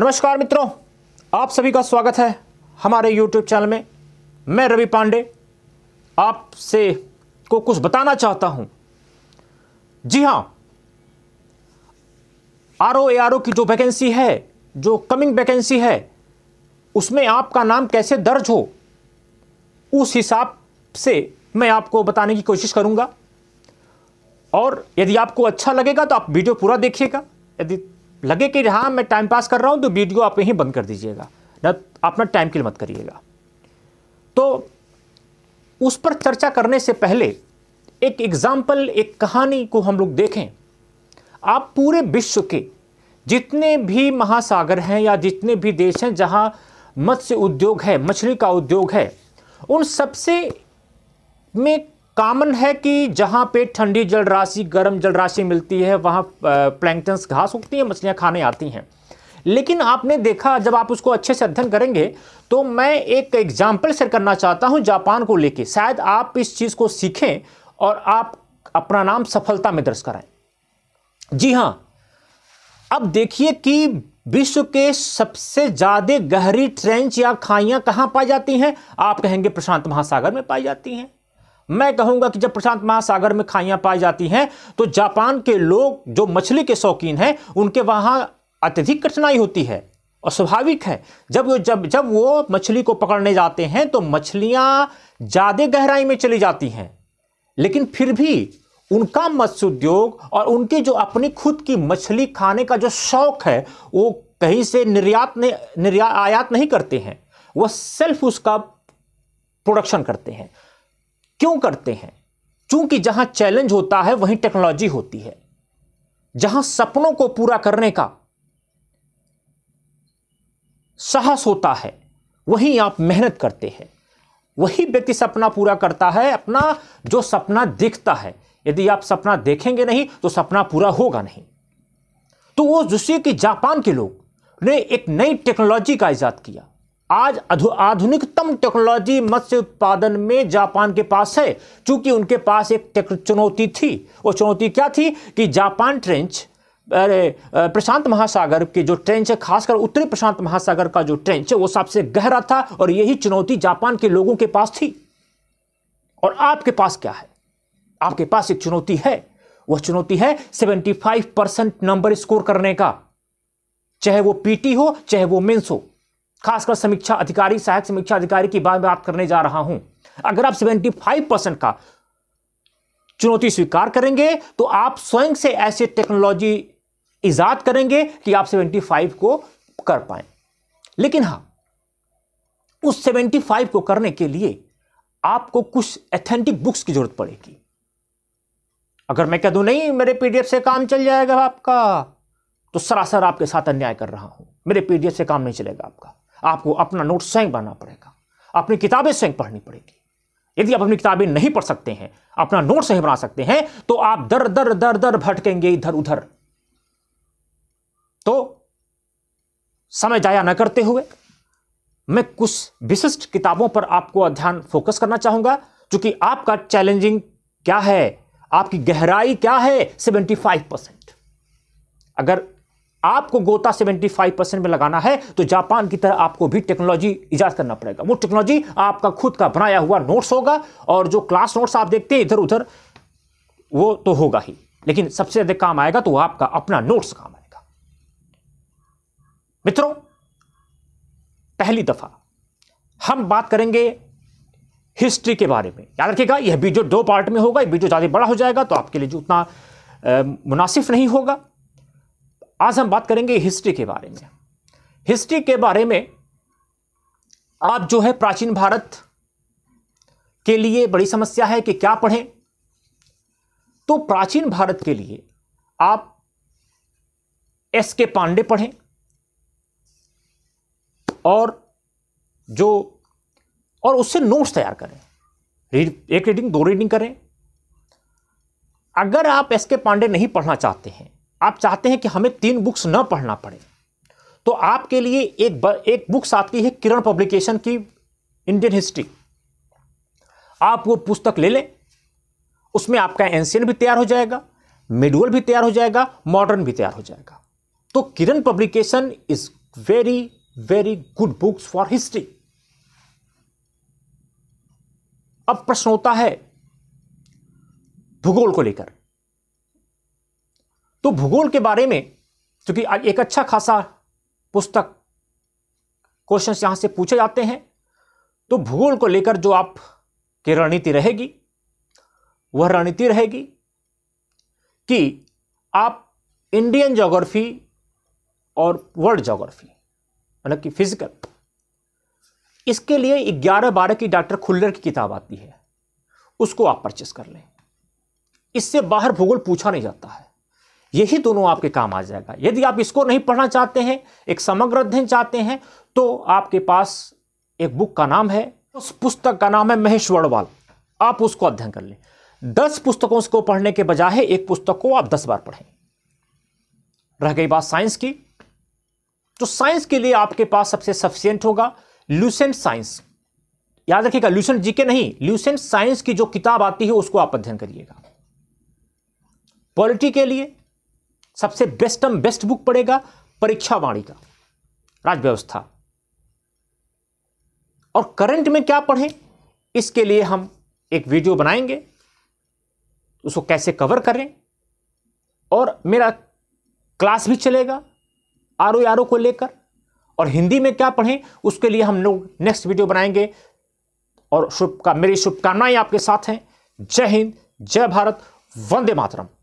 नमस्कार मित्रों आप सभी का स्वागत है हमारे यूट्यूब चैनल में मैं रवि पांडे आपसे को कुछ बताना चाहता हूं जी हां R O A R O की जो वैकेंसी है जो कमिंग वैकेंसी है उसमें आपका नाम कैसे दर्ज हो उस हिसाब से मैं आपको बताने की कोशिश करूंगा और यदि आपको अच्छा लगेगा तो आप वीडियो पूरा देखिएगा यदि लगे कि हाँ मैं टाइम पास कर रहा हूँ तो वीडियो आप यहीं बंद कर दीजिएगा न अपना टाइम किल मत करिएगा तो उस पर चर्चा करने से पहले एक एग्जाम्पल एक कहानी को हम लोग देखें आप पूरे विश्व के जितने भी महासागर हैं या जितने भी देश हैं जहां मत्स्य उद्योग है मछली का उद्योग है उन सबसे में कॉमन है कि जहाँ पे ठंडी जल राशि गर्म जल राशि मिलती है वहाँ प्लैंकटन्स घास उगती है मछलियाँ खाने आती हैं लेकिन आपने देखा जब आप उसको अच्छे से अध्ययन करेंगे तो मैं एक एग्जाम्पल शेयर करना चाहता हूँ जापान को लेके शायद आप इस चीज़ को सीखें और आप अपना नाम सफलता में दर्ज कराएं जी हाँ अब देखिए कि विश्व के सबसे ज़्यादा गहरी ट्रेंच या खाइयाँ कहाँ पाई जाती हैं आप कहेंगे प्रशांत महासागर में पाई जाती हैं मैं कहूंगा कि जब प्रशांत महासागर में खाइयाँ पाई जाती हैं तो जापान के लोग जो मछली के शौकीन हैं उनके वहाँ अत्यधिक कठिनाई होती है और स्वाभाविक है जब वो जब जब वो मछली को पकड़ने जाते हैं तो मछलियाँ ज़्यादा गहराई में चली जाती हैं लेकिन फिर भी उनका मत्स्य उद्योग और उनके जो अपनी खुद की मछली खाने का जो शौक है वो कहीं से निर्यात ने निर्या आयात नहीं करते हैं वह सेल्फ उसका प्रोडक्शन करते हैं क्यों करते हैं चूंकि जहां चैलेंज होता है वहीं टेक्नोलॉजी होती है जहां सपनों को पूरा करने का साहस होता है वहीं आप मेहनत करते हैं वही व्यक्ति सपना पूरा करता है अपना जो सपना देखता है यदि आप सपना देखेंगे नहीं तो सपना पूरा होगा नहीं तो वो जिससे की जापान के लोग ने एक नई टेक्नोलॉजी का इजाद किया आज आधुनिकतम टेक्नोलॉजी मत्स्य उत्पादन में जापान के पास है क्योंकि उनके पास एक चुनौती थी वो चुनौती क्या थी कि जापान ट्रेंच अरे प्रशांत महासागर के जो ट्रेंच है खासकर उत्तरी प्रशांत महासागर का जो ट्रेंच है वो सबसे गहरा था और यही चुनौती जापान के लोगों के पास थी और आपके पास क्या है आपके पास एक चुनौती है वह चुनौती है 75 परसेंट नंबर स्कोर करने का चाहे वो पीटी हो चाहे वो मेंस हो खासकर समीक्षा अधिकारी सहायक समीक्षा अधिकारी की बात मैं करने जा रहा हूं अगर आप 75 परसेंट का चुनौती स्वीकार करेंगे तो आप स्वयं से ऐसे टेक्नोलॉजी ईजाद करेंगे कि आप 75 को कर पाए लेकिन हां उस 75 को करने के लिए आपको कुछ एथेंटिक बुक्स की जरूरत पड़ेगी अगर मैं कह दू नहीं मेरे पीडीएफ से काम चल जाएगा आपका तो सरासर आपके साथ अन्याय कर रहा हूं मेरे पीडीएफ से काम नहीं चलेगा आपका आपको अपना नोट स्वयं बनाना पड़ेगा अपनी किताबें स्वयं पढ़नी पड़ेगी यदि आप अपनी किताबें नहीं पढ़ सकते हैं अपना नोट सही बना सकते हैं तो आप दर दर दर दर भटकेंगे इधर उधर तो समय जाया न करते हुए मैं कुछ विशिष्ट किताबों पर आपको ध्यान फोकस करना चाहूंगा क्योंकि आपका चैलेंजिंग क्या है आपकी गहराई क्या है 75 परसेंट अगर आपको गोता 75 परसेंट में लगाना है तो जापान की तरह आपको भी टेक्नोलॉजी इजाज करना पड़ेगा वो टेक्नोलॉजी आपका खुद का बनाया हुआ नोट्स होगा और जो क्लास नोट्स आप देखते हैं इधर उधर वो तो होगा ही लेकिन सबसे अधिक काम आएगा तो आपका अपना नोट्स काम आएगा मित्रों पहली दफा हम बात करेंगे हिस्ट्री के बारे में याद रखिएगा यह वीडियो दो पार्ट में होगा यह वीडियो ज़्यादा बड़ा हो जाएगा तो आपके लिए जो उतना मुनासिफ नहीं होगा आज हम बात करेंगे हिस्ट्री के बारे में हिस्ट्री के बारे में आप जो है प्राचीन भारत के लिए बड़ी समस्या है कि क्या पढ़ें तो प्राचीन भारत के लिए आप एस के पांडे पढ़ें और जो और उससे नोट्स तैयार करें रीड एक रीडिंग दो रीडिंग करें अगर आप एस के पांडे नहीं पढ़ना चाहते हैं आप चाहते हैं कि हमें तीन बुक्स न पढ़ना पड़े तो आपके लिए एक ब, एक बुक्स आती है किरण पब्लिकेशन की इंडियन हिस्ट्री आप वो पुस्तक ले लें उसमें आपका एंशियन भी तैयार हो जाएगा मिडुअल भी तैयार हो जाएगा मॉडर्न भी तैयार हो जाएगा तो Kiran publication is very very good books for history अब प्रश्न होता है भूगोल को लेकर तो भूगोल के बारे में चूंकि एक अच्छा खासा पुस्तक क्वेश्चन यहां से पूछे जाते हैं तो भूगोल को लेकर जो आप की रणनीति रहेगी वह रणनीति रहेगी कि आप इंडियन जोग्राफी और वर्ल्ड जोग्राफी मतलब कि फिजिकल इसके लिए ग्यारह बारह की डॉक्टर खुल्लर की किताब आती है उसको आप परचेस कर लें इससे बाहर भूगोल पूछा नहीं जाता है यही दोनों आपके काम आ जाएगा यदि आप इसको नहीं पढ़ना चाहते हैं एक समग्र अध्ययन चाहते हैं तो आपके पास एक बुक का नाम है उस पुस्तक का नाम है महेश वर्णवाल आप उसको अध्ययन कर लें दस पुस्तकों को पढ़ने के बजाय एक पुस्तक को आप दस बार पढ़ें रह गई बात साइंस की तो साइंस के लिए आपके पास सबसे सफिशियंट होगा ल्यूसेंट साइंस याद रखिएगा ल्यूसेंट जीके नहीं ल्यूसेंट साइंस की जो किताब आती है उसको आप अध्ययन करिएगा पॉलिटी के लिए सबसे बेस्ट एम बेस्ट बुक पड़ेगा परीक्षा वाणी का राजव्यवस्था और करंट में क्या पढ़ें इसके लिए हम एक वीडियो बनाएंगे उसको कैसे कवर करें और मेरा क्लास भी चलेगा आर ओ आर ओ को लेकर और हिंदी में क्या पढ़ें उसके लिए हम लोग नेक्स्ट वीडियो बनाएंगे और का मेरी शुभकामनाएं आपके साथ हैं जय हिंद जय भारत वंदे मातरम